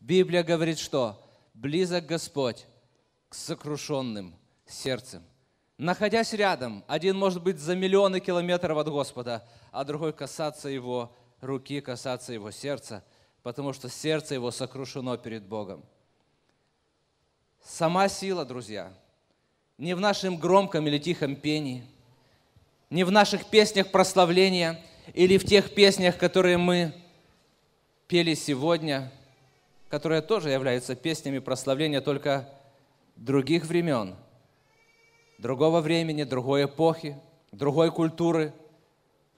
Библия говорит, что близок Господь к сокрушенным сердцем. Находясь рядом, один может быть за миллионы километров от Господа, а другой касаться его руки, касаться его сердца, потому что сердце его сокрушено перед Богом. Сама сила, друзья, не в нашем громком или тихом пении, не в наших песнях прославления или в тех песнях, которые мы пели сегодня – которые тоже являются песнями прославления только других времен, другого времени, другой эпохи, другой культуры.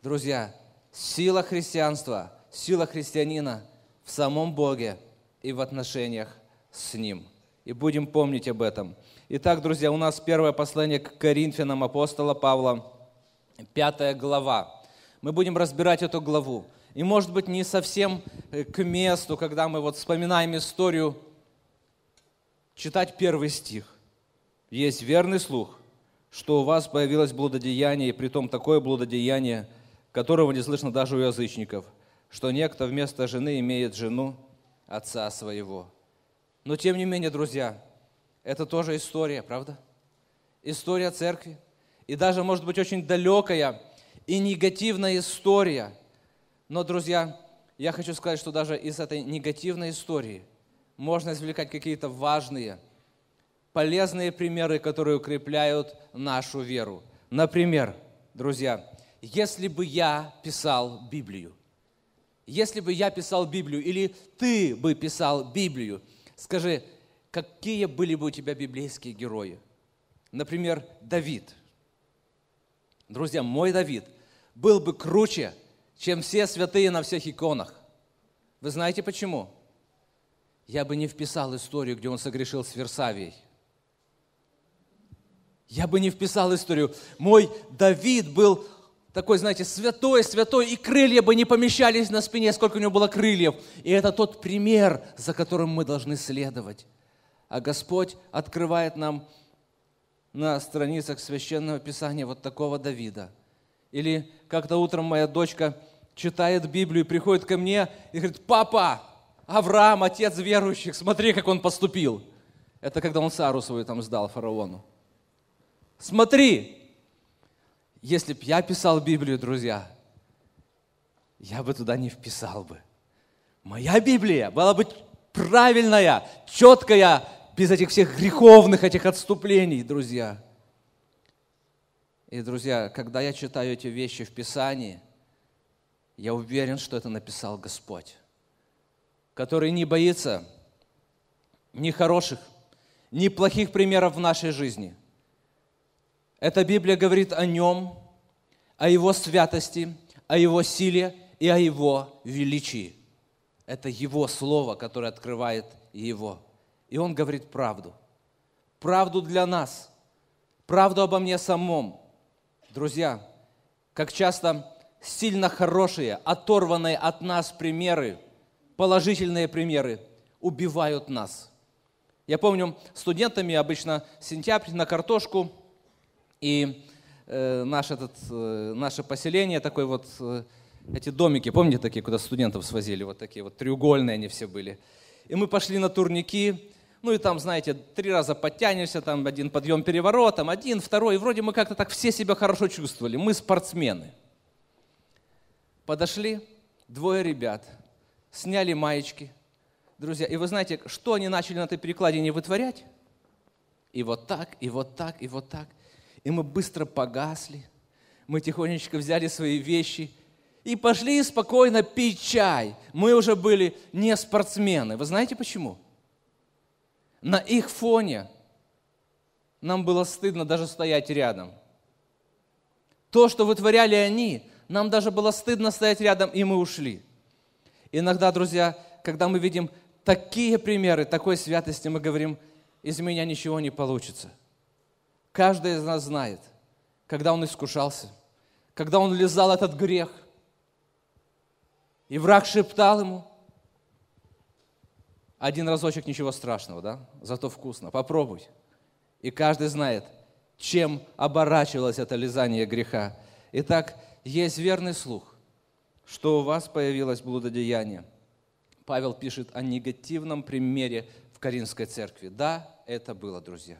Друзья, сила христианства, сила христианина в самом Боге и в отношениях с Ним. И будем помнить об этом. Итак, друзья, у нас первое послание к Коринфянам апостола Павла, пятая глава. Мы будем разбирать эту главу. И, может быть, не совсем э, к месту, когда мы вот вспоминаем историю, читать первый стих. Есть верный слух, что у вас появилось блудодеяние, и притом такое блудодеяние, которого не слышно даже у язычников, что некто вместо жены имеет жену отца своего. Но тем не менее, друзья, это тоже история, правда? История церкви. И даже, может быть, очень далекая и негативная история – но, друзья, я хочу сказать, что даже из этой негативной истории можно извлекать какие-то важные, полезные примеры, которые укрепляют нашу веру. Например, друзья, если бы я писал Библию, если бы я писал Библию, или ты бы писал Библию, скажи, какие были бы у тебя библейские герои? Например, Давид. Друзья, мой Давид был бы круче, чем все святые на всех иконах. Вы знаете почему? Я бы не вписал историю, где он согрешил с Версавией. Я бы не вписал историю. Мой Давид был такой, знаете, святой, святой, и крылья бы не помещались на спине, сколько у него было крыльев. И это тот пример, за которым мы должны следовать. А Господь открывает нам на страницах Священного Писания вот такого Давида. Или как-то утром моя дочка читает Библию, приходит ко мне и говорит, папа, Авраам, отец верующих, смотри, как он поступил. Это когда он Сару свою там сдал фараону. Смотри, если б я писал Библию, друзья, я бы туда не вписал бы. Моя Библия была бы правильная, четкая, без этих всех греховных, этих отступлений, друзья. И, друзья, когда я читаю эти вещи в Писании – я уверен, что это написал Господь, который не боится ни хороших, ни плохих примеров в нашей жизни. Эта Библия говорит о Нем, о Его святости, о Его силе и о Его величии. Это Его Слово, которое открывает Его. И Он говорит правду. Правду для нас. Правду обо мне самом. Друзья, как часто сильно хорошие, оторванные от нас примеры, положительные примеры, убивают нас. Я помню, студентами обычно сентябрь на картошку, и э, наш этот, э, наше поселение, такой вот, э, эти домики, помните такие, куда студентов свозили, вот такие вот треугольные они все были. И мы пошли на турники, ну и там, знаете, три раза подтянешься, там один подъем переворотом, один, второй, и вроде мы как-то так все себя хорошо чувствовали, мы спортсмены – подошли двое ребят, сняли маечки, друзья. И вы знаете, что они начали на этой перекладине вытворять? И вот так, и вот так, и вот так. И мы быстро погасли. Мы тихонечко взяли свои вещи и пошли спокойно пить чай. Мы уже были не спортсмены. Вы знаете почему? На их фоне нам было стыдно даже стоять рядом. То, что вытворяли они, нам даже было стыдно стоять рядом, и мы ушли. Иногда, друзья, когда мы видим такие примеры, такой святости, мы говорим, из меня ничего не получится. Каждый из нас знает, когда он искушался, когда он лизал этот грех, и враг шептал ему, один разочек ничего страшного, да? Зато вкусно. Попробуй. И каждый знает, чем оборачивалось это лизание греха. Итак, есть верный слух, что у вас появилось блудодеяние. Павел пишет о негативном примере в Каринской церкви. Да, это было, друзья.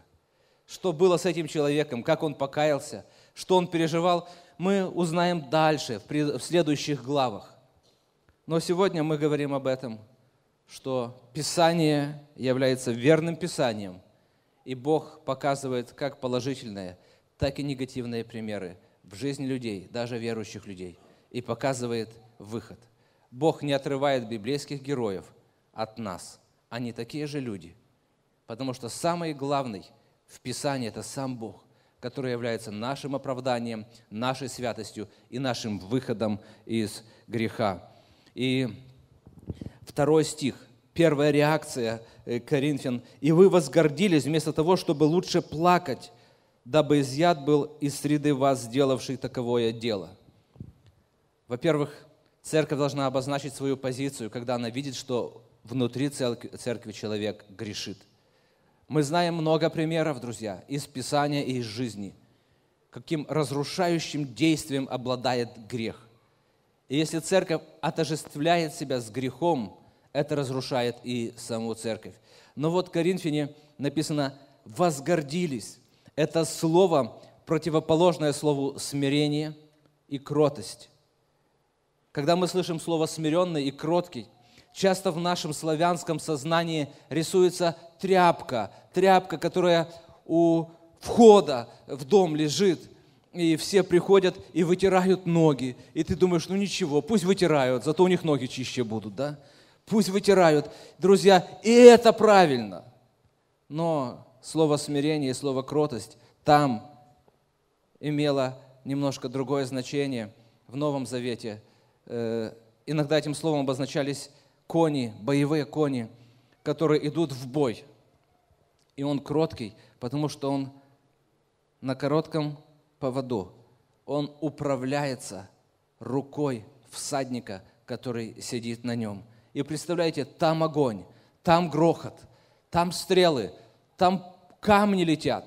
Что было с этим человеком, как он покаялся, что он переживал, мы узнаем дальше, в следующих главах. Но сегодня мы говорим об этом, что Писание является верным Писанием, и Бог показывает как положительные, так и негативные примеры – в жизни людей, даже верующих людей, и показывает выход. Бог не отрывает библейских героев от нас. Они такие же люди. Потому что самый главный в Писании – это сам Бог, который является нашим оправданием, нашей святостью и нашим выходом из греха. И второй стих, первая реакция э, Коринфян. «И вы возгордились вместо того, чтобы лучше плакать, дабы изъят был из среды вас, сделавший таковое дело. Во-первых, церковь должна обозначить свою позицию, когда она видит, что внутри церкви человек грешит. Мы знаем много примеров, друзья, из Писания и из жизни, каким разрушающим действием обладает грех. И если церковь отожествляет себя с грехом, это разрушает и саму церковь. Но вот в Коринфяне написано «возгордились». Это слово, противоположное слову смирение и кротость. Когда мы слышим слово «смиренный» и «кроткий», часто в нашем славянском сознании рисуется тряпка, тряпка, которая у входа в дом лежит, и все приходят и вытирают ноги. И ты думаешь, ну ничего, пусть вытирают, зато у них ноги чище будут, да? Пусть вытирают. Друзья, и это правильно. Но слово смирение и слово кротость там имело немножко другое значение в Новом Завете. Э, иногда этим словом обозначались кони, боевые кони, которые идут в бой. И он кроткий, потому что он на коротком поводу. Он управляется рукой всадника, который сидит на нем. И представляете, там огонь, там грохот, там стрелы, там камни летят,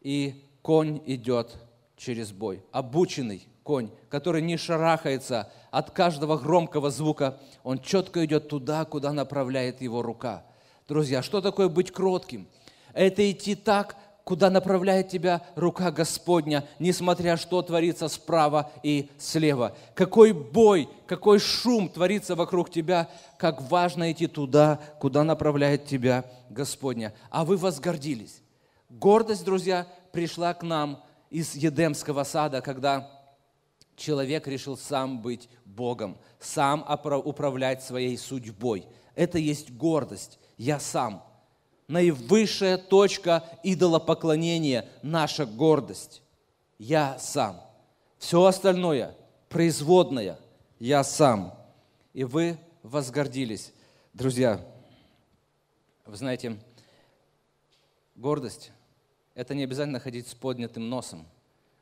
и конь идет через бой, обученный конь, который не шарахается от каждого громкого звука, он четко идет туда, куда направляет его рука. Друзья, что такое быть кротким? Это идти так, куда направляет тебя рука Господня, несмотря что творится справа и слева. Какой бой, какой шум творится вокруг тебя, как важно идти туда, куда направляет тебя Господня. А вы возгордились. Гордость, друзья, пришла к нам из Едемского сада, когда человек решил сам быть Богом, сам управлять своей судьбой. Это есть гордость. Я сам – наивысшая точка идолопоклонения, наша гордость. Я сам. Все остальное, производное, я сам. И вы возгордились. Друзья, вы знаете, гордость – это не обязательно ходить с поднятым носом.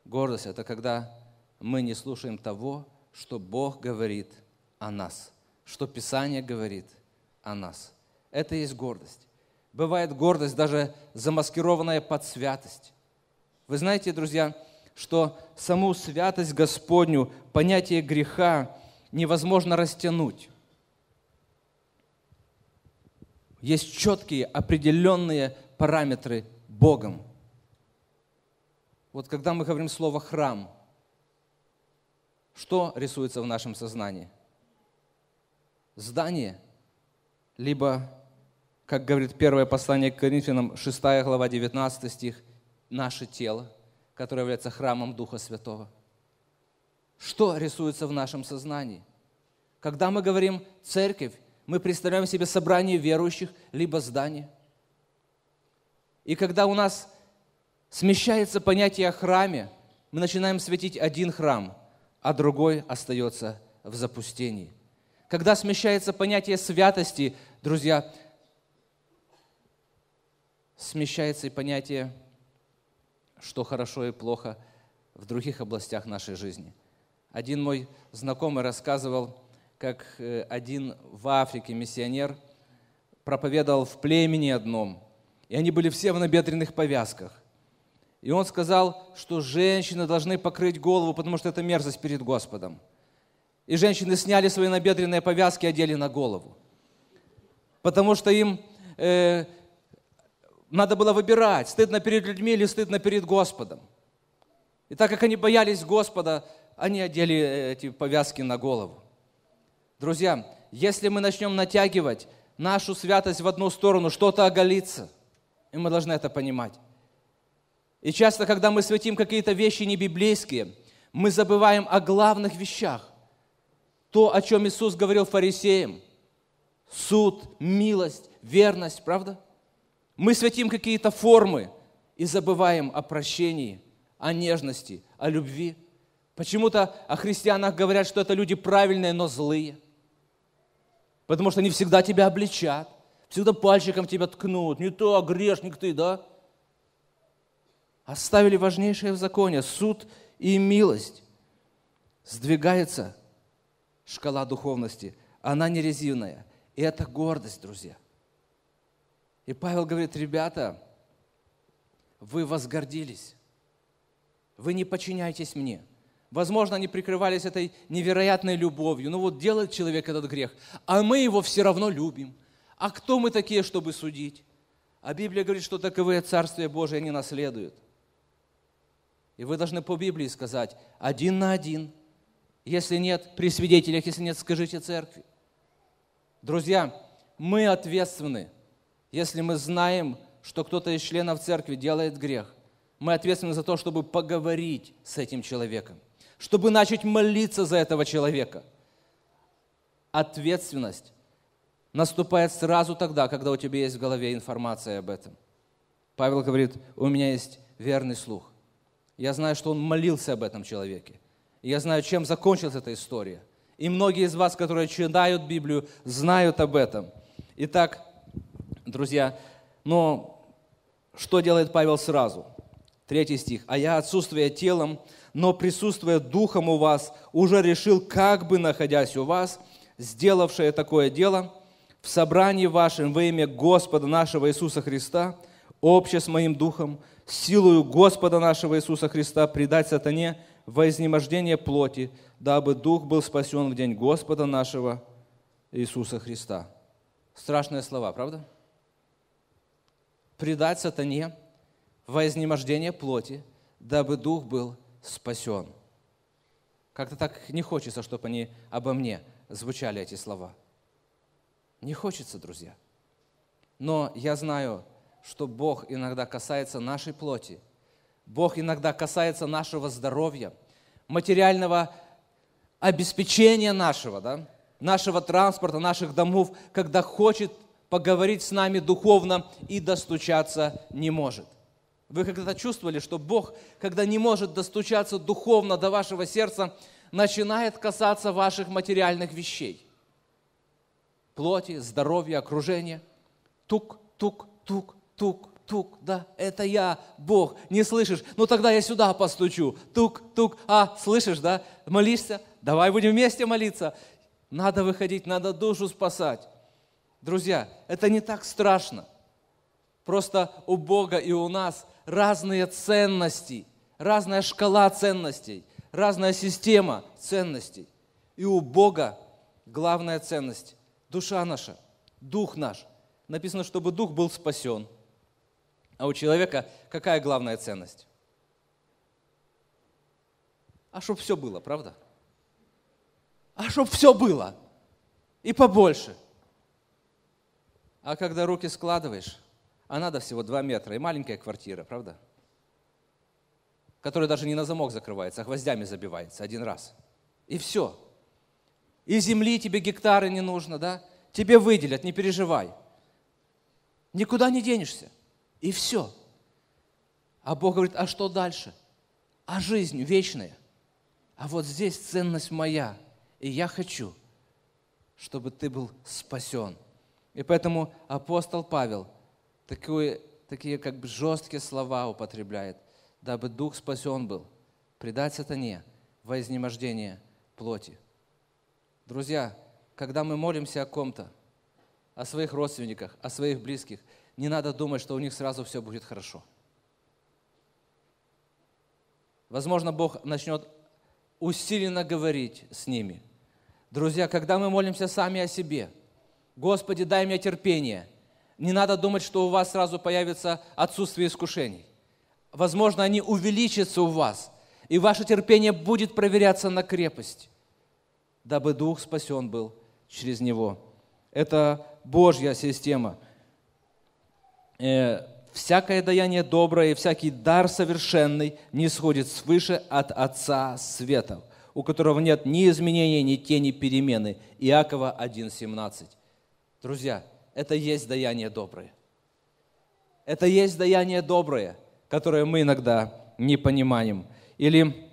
Гордость – это когда мы не слушаем того, что Бог говорит о нас, что Писание говорит о нас. Это и есть гордость. Бывает гордость, даже замаскированная под святость. Вы знаете, друзья, что саму святость Господню, понятие греха невозможно растянуть. Есть четкие, определенные параметры Богом. Вот когда мы говорим слово «храм», что рисуется в нашем сознании? Здание, либо как говорит первое послание к Коринфянам, 6 глава, 19 стих, наше тело, которое является храмом Духа Святого. Что рисуется в нашем сознании? Когда мы говорим «церковь», мы представляем себе собрание верующих, либо здание. И когда у нас смещается понятие о храме, мы начинаем светить один храм, а другой остается в запустении. Когда смещается понятие святости, друзья, смещается и понятие, что хорошо и плохо в других областях нашей жизни. Один мой знакомый рассказывал, как э, один в Африке миссионер проповедовал в племени одном, и они были все в набедренных повязках. И он сказал, что женщины должны покрыть голову, потому что это мерзость перед Господом. И женщины сняли свои набедренные повязки и одели на голову. Потому что им э, надо было выбирать, стыдно перед людьми или стыдно перед Господом. И так как они боялись Господа, они одели э, эти повязки на голову. Друзья, если мы начнем натягивать нашу святость в одну сторону, что-то оголится, и мы должны это понимать. И часто, когда мы святим какие-то вещи не библейские, мы забываем о главных вещах. То, о чем Иисус говорил фарисеям. Суд, милость, верность, правда? Мы святим какие-то формы и забываем о прощении, о нежности, о любви. Почему-то о христианах говорят, что это люди правильные, но злые. Потому что они всегда тебя обличат, всегда пальчиком тебя ткнут. Не то, а грешник ты, да? Оставили важнейшее в законе – суд и милость. Сдвигается шкала духовности. Она не И это гордость, друзья – и Павел говорит, ребята, вы возгордились, вы не подчиняетесь мне. Возможно, они прикрывались этой невероятной любовью. Но вот делает человек этот грех, а мы его все равно любим. А кто мы такие, чтобы судить? А Библия говорит, что таковые Царствие Божие не наследуют. И вы должны по Библии сказать, один на один. Если нет, при свидетелях, если нет, скажите церкви. Друзья, мы ответственны – если мы знаем, что кто-то из членов церкви делает грех, мы ответственны за то, чтобы поговорить с этим человеком, чтобы начать молиться за этого человека. Ответственность наступает сразу тогда, когда у тебя есть в голове информация об этом. Павел говорит, у меня есть верный слух. Я знаю, что он молился об этом человеке. Я знаю, чем закончилась эта история. И многие из вас, которые читают Библию, знают об этом. Итак, друзья. Но что делает Павел сразу? Третий стих. «А я, отсутствуя телом, но присутствуя духом у вас, уже решил, как бы находясь у вас, сделавшее такое дело, в собрании вашем во имя Господа нашего Иисуса Христа, обще с моим духом, силою Господа нашего Иисуса Христа предать сатане во изнемождение плоти, дабы дух был спасен в день Господа нашего Иисуса Христа». Страшные слова, правда? Правда? предать сатане во изнемождение плоти, дабы дух был спасен. Как-то так не хочется, чтобы они обо мне звучали эти слова. Не хочется, друзья. Но я знаю, что Бог иногда касается нашей плоти. Бог иногда касается нашего здоровья, материального обеспечения нашего, да? нашего транспорта, наших домов, когда хочет – поговорить с нами духовно и достучаться не может. Вы когда-то чувствовали, что Бог, когда не может достучаться духовно до вашего сердца, начинает касаться ваших материальных вещей. Плоти, здоровья, окружения. Тук, тук, тук, тук, тук, да, это я, Бог, не слышишь? Ну тогда я сюда постучу. Тук, тук, а, слышишь, да? Молишься? Давай будем вместе молиться. Надо выходить, надо душу спасать. Друзья, это не так страшно. Просто у Бога и у нас разные ценности, разная шкала ценностей, разная система ценностей. И у Бога главная ценность – душа наша, дух наш. Написано, чтобы дух был спасен. А у человека какая главная ценность? А чтобы все было, правда? А чтобы все было. И побольше – а когда руки складываешь, а надо всего 2 метра, и маленькая квартира, правда? Которая даже не на замок закрывается, а гвоздями забивается один раз. И все. И земли тебе гектары не нужно, да? Тебе выделят, не переживай. Никуда не денешься. И все. А Бог говорит, а что дальше? А жизнь вечная. А вот здесь ценность моя. И я хочу, чтобы ты был спасен. И поэтому апостол Павел такие, такие как бы жесткие слова употребляет, дабы дух спасен был, предать сатане во изнемождение плоти. Друзья, когда мы молимся о ком-то, о своих родственниках, о своих близких, не надо думать, что у них сразу все будет хорошо. Возможно, Бог начнет усиленно говорить с ними. Друзья, когда мы молимся сами о себе – Господи, дай мне терпение. Не надо думать, что у вас сразу появится отсутствие искушений. Возможно, они увеличатся у вас, и ваше терпение будет проверяться на крепость, дабы Дух спасен был через него. Это Божья система. Э, всякое даяние доброе и всякий дар совершенный не сходит свыше от Отца Светов, у которого нет ни изменений, ни тени перемены. Иакова 1,17. Друзья, это есть даяние доброе. Это есть даяние доброе, которое мы иногда не понимаем. Или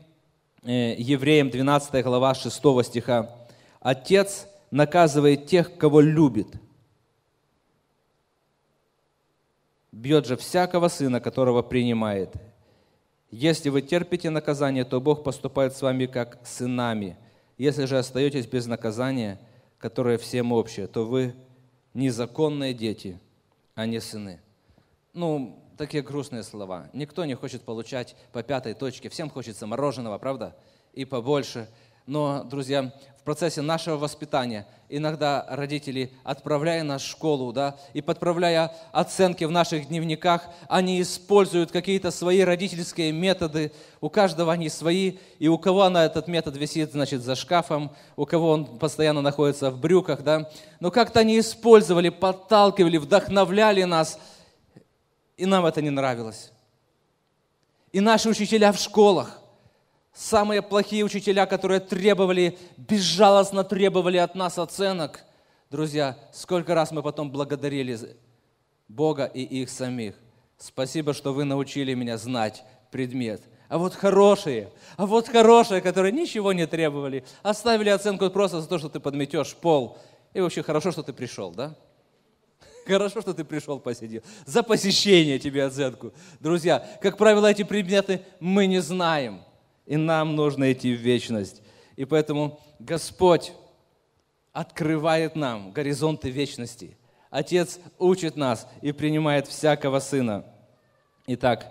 э, Евреям 12 глава 6 стиха. Отец наказывает тех, кого любит. Бьет же всякого сына, которого принимает. Если вы терпите наказание, то Бог поступает с вами как сынами. Если же остаетесь без наказания, которое всем общее, то вы незаконные дети, а не сыны. Ну, такие грустные слова. Никто не хочет получать по пятой точке. Всем хочется мороженого, правда? И побольше – но, друзья, в процессе нашего воспитания иногда родители, отправляя нас в школу, да, и подправляя оценки в наших дневниках, они используют какие-то свои родительские методы. У каждого они свои, и у кого на этот метод висит, значит, за шкафом, у кого он постоянно находится в брюках, да. Но как-то они использовали, подталкивали, вдохновляли нас, и нам это не нравилось. И наши учителя в школах – Самые плохие учителя, которые требовали, безжалостно требовали от нас оценок. Друзья, сколько раз мы потом благодарили Бога и их самих. Спасибо, что вы научили меня знать предмет. А вот хорошие, а вот хорошие, которые ничего не требовали, оставили оценку просто за то, что ты подметешь пол. И вообще хорошо, что ты пришел, да? Хорошо, что ты пришел, посидел. За посещение тебе оценку. Друзья, как правило, эти предметы мы не знаем – и нам нужно идти в вечность. И поэтому Господь открывает нам горизонты вечности. Отец учит нас и принимает всякого сына. Итак,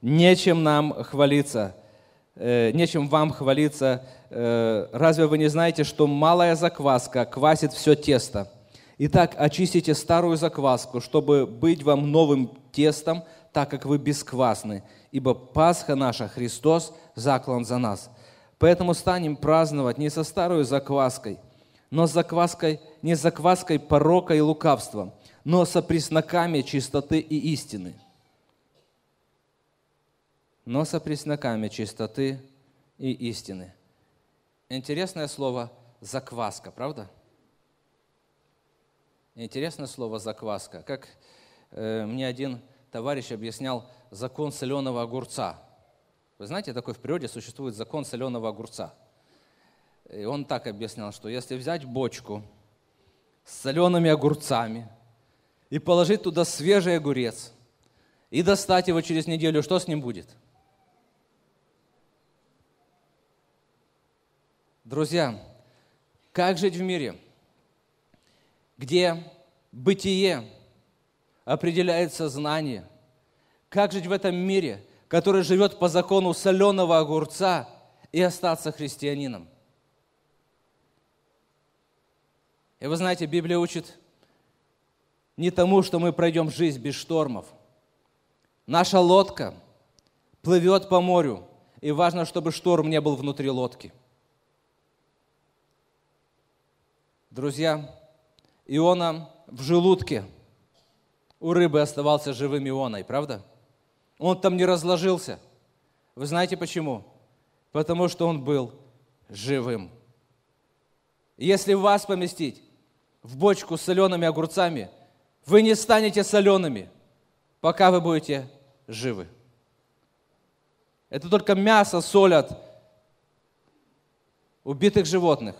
нечем нам хвалиться, э, нечем вам хвалиться. Э, разве вы не знаете, что малая закваска квасит все тесто? Итак, очистите старую закваску, чтобы быть вам новым тестом – так как вы бесквасны, ибо Пасха наша, Христос, заклан за нас. Поэтому станем праздновать не со старой закваской, но с закваской, не с закваской порока и лукавства, но со признаками чистоты и истины. Но со признаками чистоты и истины. Интересное слово «закваска», правда? Интересное слово «закваска». Как э, мне один товарищ объяснял закон соленого огурца. Вы знаете, такой в природе существует закон соленого огурца. И он так объяснял, что если взять бочку с солеными огурцами и положить туда свежий огурец и достать его через неделю, что с ним будет? Друзья, как жить в мире, где бытие – определяется знание. Как жить в этом мире, который живет по закону соленого огурца и остаться христианином? И вы знаете, Библия учит не тому, что мы пройдем жизнь без штормов. Наша лодка плывет по морю, и важно, чтобы шторм не был внутри лодки. Друзья, Иона в желудке – у рыбы оставался живым Ионой, правда? Он там не разложился. Вы знаете почему? Потому что он был живым. Если вас поместить в бочку с солеными огурцами, вы не станете солеными, пока вы будете живы. Это только мясо солят убитых животных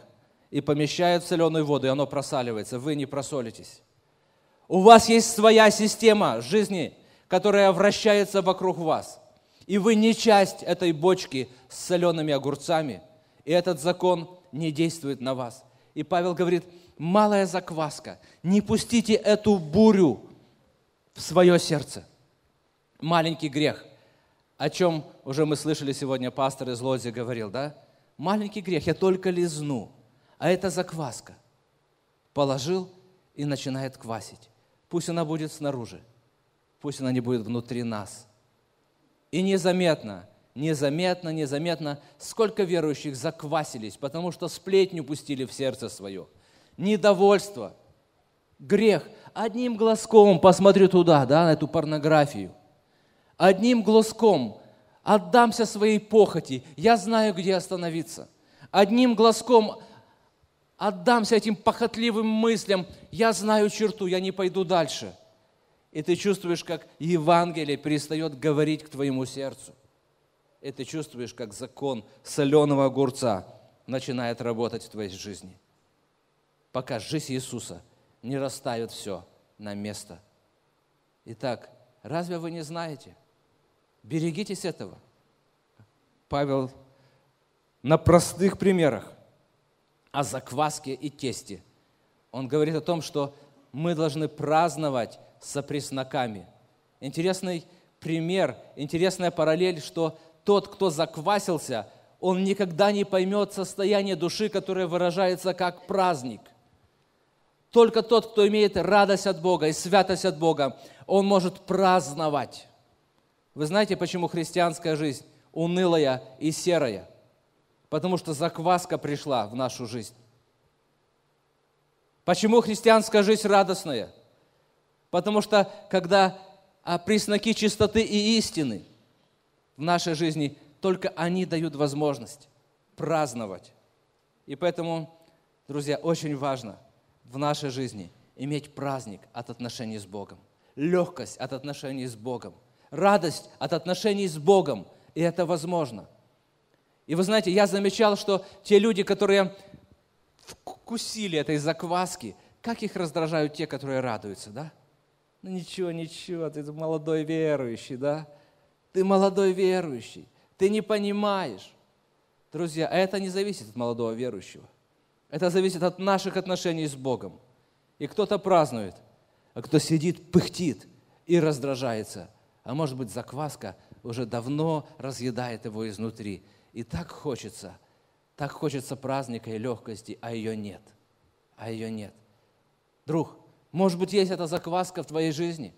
и помещают в соленую воду, и оно просаливается. Вы не просолитесь. У вас есть своя система жизни, которая вращается вокруг вас. И вы не часть этой бочки с солеными огурцами. И этот закон не действует на вас. И Павел говорит, малая закваска, не пустите эту бурю в свое сердце. Маленький грех, о чем уже мы слышали сегодня, пастор из Лодзи говорил, да? Маленький грех, я только лизну, а это закваска. Положил и начинает квасить. Пусть она будет снаружи, пусть она не будет внутри нас. И незаметно, незаметно, незаметно, сколько верующих заквасились, потому что сплетню пустили в сердце свое. Недовольство, грех. Одним глазком посмотрю туда, да, на эту порнографию. Одним глазком отдамся своей похоти. Я знаю, где остановиться. Одним глазком отдамся этим похотливым мыслям, я знаю черту, я не пойду дальше. И ты чувствуешь, как Евангелие перестает говорить к твоему сердцу. И ты чувствуешь, как закон соленого огурца начинает работать в твоей жизни. Пока жизнь Иисуса не расставит все на место. Итак, разве вы не знаете? Берегитесь этого. Павел на простых примерах о закваске и тесте. Он говорит о том, что мы должны праздновать со пресноками. Интересный пример, интересная параллель, что тот, кто заквасился, он никогда не поймет состояние души, которое выражается как праздник. Только тот, кто имеет радость от Бога и святость от Бога, он может праздновать. Вы знаете, почему христианская жизнь унылая и серая – Потому что закваска пришла в нашу жизнь. Почему христианская жизнь радостная? Потому что когда а, признаки чистоты и истины в нашей жизни, только они дают возможность праздновать. И поэтому, друзья, очень важно в нашей жизни иметь праздник от отношений с Богом, легкость от отношений с Богом, радость от отношений с Богом. И это возможно – и вы знаете, я замечал, что те люди, которые вкусили этой закваски, как их раздражают те, которые радуются, да? Ну ничего, ничего, ты молодой верующий, да? Ты молодой верующий, ты не понимаешь. Друзья, это не зависит от молодого верующего. Это зависит от наших отношений с Богом. И кто-то празднует, а кто сидит, пыхтит и раздражается. А может быть, закваска уже давно разъедает его изнутри. И так хочется, так хочется праздника и легкости, а ее нет. А ее нет. Друг, может быть, есть эта закваска в твоей жизни.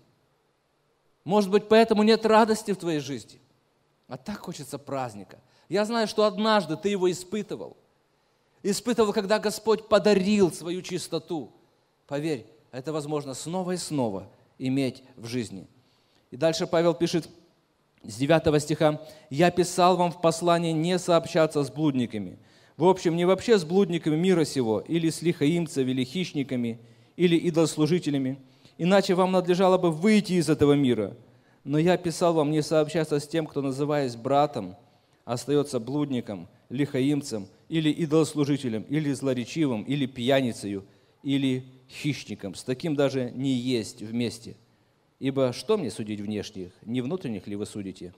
Может быть, поэтому нет радости в твоей жизни. А так хочется праздника. Я знаю, что однажды ты его испытывал. Испытывал, когда Господь подарил свою чистоту. Поверь, это возможно снова и снова иметь в жизни. И дальше Павел пишет с 9 стиха, «Я писал вам в послании не сообщаться с блудниками». В общем, не вообще с блудниками мира сего, или с лихаимцами, или хищниками, или идолослужителями, иначе вам надлежало бы выйти из этого мира. Но я писал вам не сообщаться с тем, кто, называясь братом, остается блудником, лихоимцем или идолослужителем, или злоречивым, или пьяницею, или хищником. С таким даже не есть вместе – Ибо что мне судить внешних? Не внутренних ли вы судите?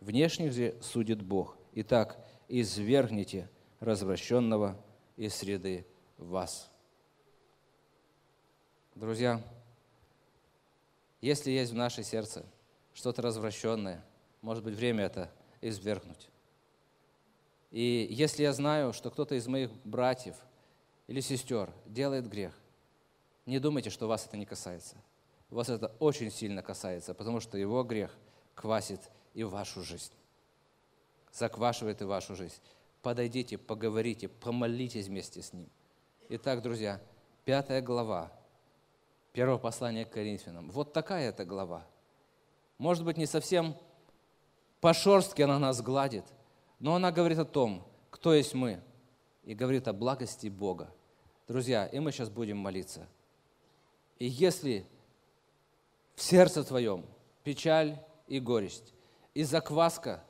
Внешних же судит Бог. Итак, извергните развращенного из среды вас. Друзья, если есть в наше сердце что-то развращенное, может быть, время это извергнуть. И если я знаю, что кто-то из моих братьев или сестер делает грех, не думайте, что вас это не касается – вас это очень сильно касается, потому что его грех квасит и вашу жизнь, заквашивает и вашу жизнь. Подойдите, поговорите, помолитесь вместе с ним. Итак, друзья, пятая глава первого послания к Коринфянам. Вот такая эта глава. Может быть, не совсем по шорстке она нас гладит, но она говорит о том, кто есть мы, и говорит о благости Бога. Друзья, и мы сейчас будем молиться. И если сердце твоем печаль и горесть, и закваска,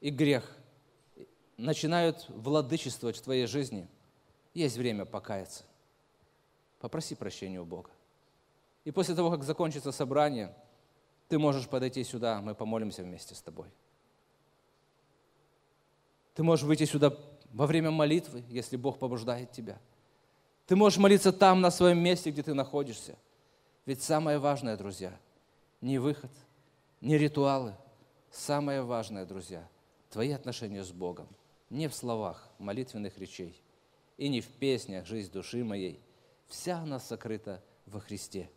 и грех начинают владычествовать в твоей жизни, есть время покаяться. Попроси прощения у Бога. И после того, как закончится собрание, ты можешь подойти сюда, мы помолимся вместе с тобой. Ты можешь выйти сюда во время молитвы, если Бог побуждает тебя. Ты можешь молиться там, на своем месте, где ты находишься – ведь самое важное, друзья, не выход, не ритуалы. Самое важное, друзья, твои отношения с Богом. Не в словах молитвенных речей и не в песнях «Жизнь души моей». Вся она сокрыта во Христе.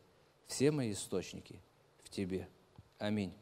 Все мои источники в Тебе. Аминь.